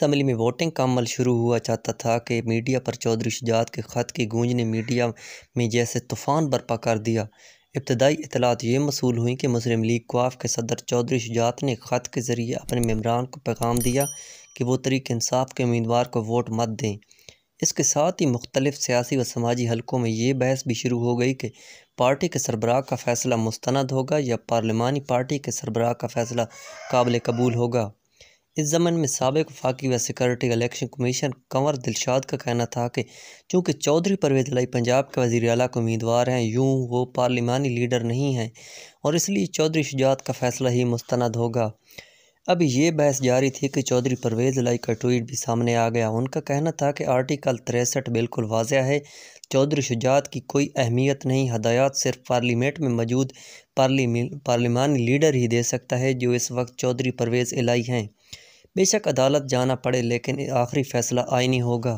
तमिल में वोटिंग का अमल शुरू हुआ चाहता था कि मीडिया पर चौधरी शुजात के ख़त की गूंज ने मीडिया में जैसे तूफ़ान बर्पा कर दिया इब्तदाई इतलात ये मसूल हुई कि मुस्लिम लीग क्वाफ के सदर चौधरी शुजात ने ख़त के ज़रिए अपने मम्बरान को पैगाम दिया कि वो तरीक इंसाफ के उम्मीदवार को वोट मत दें इसके साथ ही मुख्तलिफ़ सियासी व समाजी हलकों में ये बहस भी शुरू हो गई कि पार्टी के सरबराह का फ़ैसला मुस्ंद होगा या पार्लिमानी पार्टी के सरबराह का फ़ैसला काबिल कबूल होगा इस ज़मन में सबक फाकी व secretary election commission Kanwar Dilshad का कहना था कि चूँकि चौधरी परवेज लाई पंजाब के वजीर अला के उम्मीदवार हैं यूँ वो पार्लिमानी लीडर नहीं हैं और इसलिए चौधरी शुजात का फैसला ही मुस्ंद होगा अब ये बहस जारी थी कि चौधरी परवेज़ लाई का ट्वीट भी सामने आ गया उनका कहना था कि आर्टिकल तिरसठ बिल्कुल वाजह है चौधरी शुजात की कोई अहमियत नहीं हदायत सिर्फ पार्लीमेंट में मौजूद पार्ली पार्लिमानी लीडर ही दे सकता है जो इस वक्त चौधरी परवेज़ इलाई हैं बेशक अदालत जाना पड़े लेकिन आखिरी फैसला आइनी होगा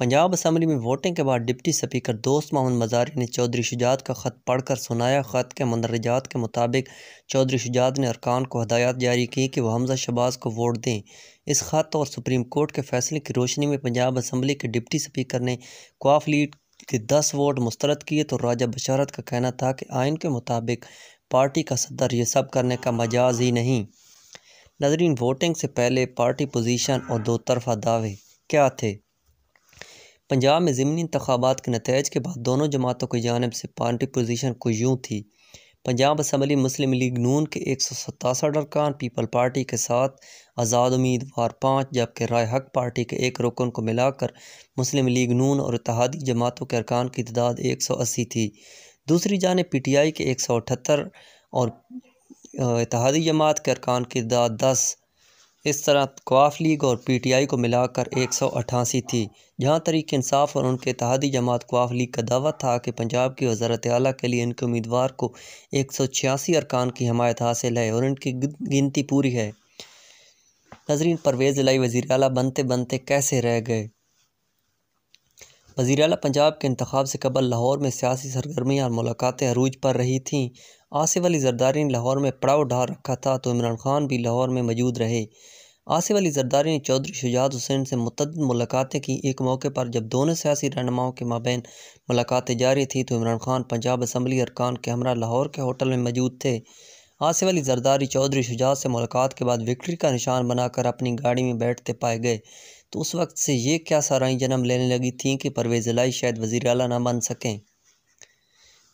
पंजाब असम्बली में वोटिंग के बाद डिप्टी स्पीकर दोस्त मोहम्मद मजारी ने चौधरी शुजात का ख़त पढ़कर सुनाया ख़त के मंदरजात के मुताबिक चौधरी शुजात ने अरकान को हदायत जारी की कि वह हमजा शबाज को वोट दें इस ख़त और सुप्रीम कोर्ट के फैसले की रोशनी में पंजाब असम्बली के डिप्टी स्पीकर ने क्वाफ लीड के दस वोट मुस्तरद किए तो राजा बशारत का कहना था कि आयन के मुताबिक पार्टी का सदर ये सब करने का मजाज ही नहीं नजरीन वोटिंग से पहले पार्टी पोजीशन और दो तरफा दावे क्या थे पंजाब में ज़मनी इंतबात के नतज के बाद दोनों जमातों की जानब से पार्टी पोजीशन को यूँ थी पंजाब असम्बली मुस्लिम लीग नून के एक सौ सतासठ अरकान पीपल पार्टी के साथ आज़ाद उम्मीदवार पाँच जबकि राय हक पार्टी के एक रुकन को मिलाकर मुस्लिम लीग नून और इतिहादी जमातों के अरकान की तदाद एक सौ अस्सी थी दूसरी जानब पी टी आई के एक सौ अठहत्तर और इतिहादी जमात के अरकान की तादाद दस इस तरह कवाफ लीग और पी टी आई को मिलाकर एक सौ अट्ठासी थी जहाँ तरीक इंसाफ और उनके इतिहादी जमात कवाफ लीग का दावा था कि पंजाब की वजारत अली के लिए इनके उम्मीदवार को एक सौ छियासी अरकान की हमायत हासिल है और इनकी गिनती पूरी है नजरीन परवेज़ लाई वज़ी अला बनते बनते कैसे रह गए वजीर अली पंजाब के इंतब से कबल लाहौर में सियासी सरगर्मियाँ और मुलाकातें अरूज पर रही थीं आसिफ अली जरदारी ने लाहौर में पड़ाव ढार रखा था तो इमरान खान भी लाहौर में मौजूद रहे आसिफ अली जरदारी ने चौधरी शुजात हुसैन से मतद मुलाकातें की एक मौके पर जब दोनों सियासी रहनुमाओं के माबेन मुलाकातें जारी थीं तो इमरान खान पंजाब असम्बली अरकान के हमरा लाहौर के होटल में मौजूद थे आसिफ अली जरदारी चौधरी शुजात से मुलाकात के बाद विक्ट्री का निशान बनाकर अपनी गाड़ी में बैठते पाए गए तो उस वक्त से ये क्या साराई जन्म लेने लगी थी कि परवेज़ लाई शायद वज़ी अला ना बन सकें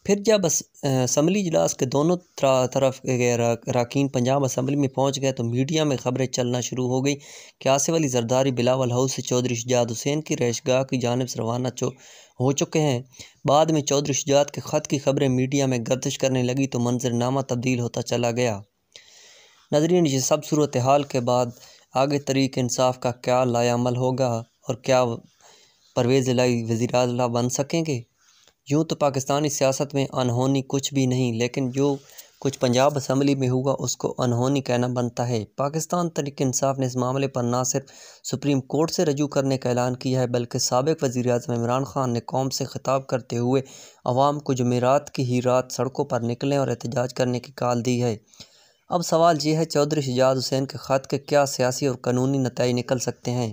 फिर जब असम्बली इजलास के दोनों तरफ अरकान पंजाब असम्बली में पहुंच गए तो मीडिया में खबरें चलना शुरू हो गई कि आसिफ अली जरदारी बिलावल हाउस से चौधरी शजात हुसैन की गाह की जानब से रवाना चो हो चुके हैं बाद में चौधरी शजात के ख़त की खबरें मीडिया में गर्दिश करने लगी तो मंजरनामा तब्दील होता चला गया नजरिन सब सूरत हाल के बाद आगे तरीक इंसाफ का क्या लायामल होगा और क्या परवेज़ लाई वज़ी अला बन सकेंगे यूँ तो पाकिस्तानी सियासत में अनहोनी कुछ भी नहीं लेकिन जो कुछ पंजाब असम्बली में हुआ उसको अनहोनी कहना बनता है पाकिस्तान तरीक इंसाफ ने इस मामले पर ना सिर्फ सुप्रीम कोर्ट से रजू करने का ऐलान किया है बल्कि सबक वज़ी अजम इमरान ख़ान ने कौम से खिताब करते हुए आवाम को जमेरात की ही रात सड़कों पर निकलें और एहतजाज करने की काल दी है अब सवाल यह है चौधरी शिजात हुसैन के ख़त के क्या सियासी और कानूनी नतज निकल सकते हैं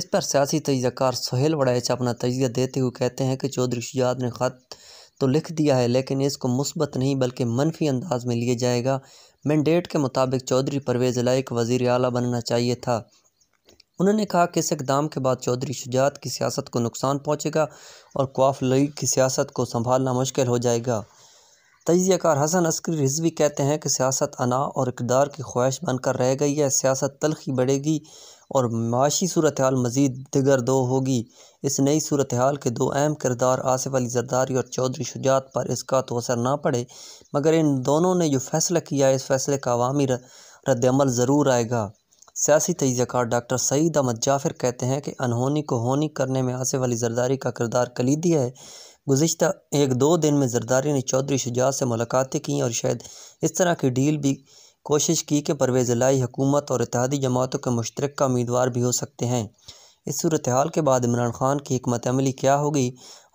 इस पर सियासी तजज़ाकार सुहेल वड़ैच अपना तजिया देते हुए कहते हैं कि चौधरी शुजात ने ख़त तो लिख दिया है लेकिन इसको मुस्बत नहीं बल्कि मनफी अंदाज में लिया जाएगा मैंडेट के मुताबिक चौधरी परवेज़ लायक वज़ी अली बनना चाहिए था उन्होंने कहा कि इस इकदाम के बाद चौधरी शुजात की सियासत को नुकसान पहुँचेगा और क्वाफ लीग की सियासत को संभालना मुश्किल हो जाएगा तजियाकार हसन अस्करी रिजवी कहते हैं कि सियासत अना और इकदार की ख्वाहिश बनकर रह गई है सियासत तलखी बढ़ेगी और माशी सूरत हाल मज़ीद दिगर दो होगी इस नई सूरत हाल के दो अहम किरदार आसिफ अली जरदारी और चौधरी शुजात पर इसका तो असर ना पड़े मगर इन दोनों ने जो फैसला किया है इस फैसले का अवामी रद्दमल ज़रूर आएगा सियासी तजियाकार डॉक्टर सईद अहमद जाफिर कहते हैं कि अनहोनी को होनी करने में आसिफ अली जरदारी का किरदार कलीदी है गुज्त एक दो दिन में जरदारी ने चौधरी शुजात से मुलाकातें की और शायद इस तरह की डील भी कोशिश की कि परवेज़ लाई हुकूमत और इतिहादी जमातों के मुश्तरक उम्मीदवार भी हो सकते हैं इस सूरत हाल के बाद इमरान खान की हमत अमली क्या होगी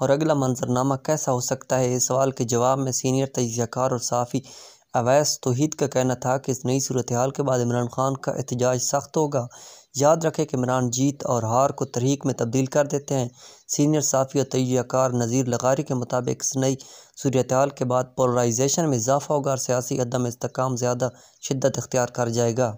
और अगला मंजरनामा कैसा हो सकता है इस सवाल के जवाब में सीनियर तजयकार और साफ़ी अवैस तोहद का कहना था कि इस नई सूरत हाल के बाद इमरान खान का एहतजाज सख्त होगा याद रखें कि इमरान जीत और हार को तहरीक में तब्दील कर देते हैं सीनियर साफ़ी और तैयार नज़ीर लगारी के मुताबिक इस नई सूरत हाल के बाद पोलराइजेशन में इजाफा होगा और सियासी अदम इसकाम ज़्यादा शिदत अख्तियार कर जाएगा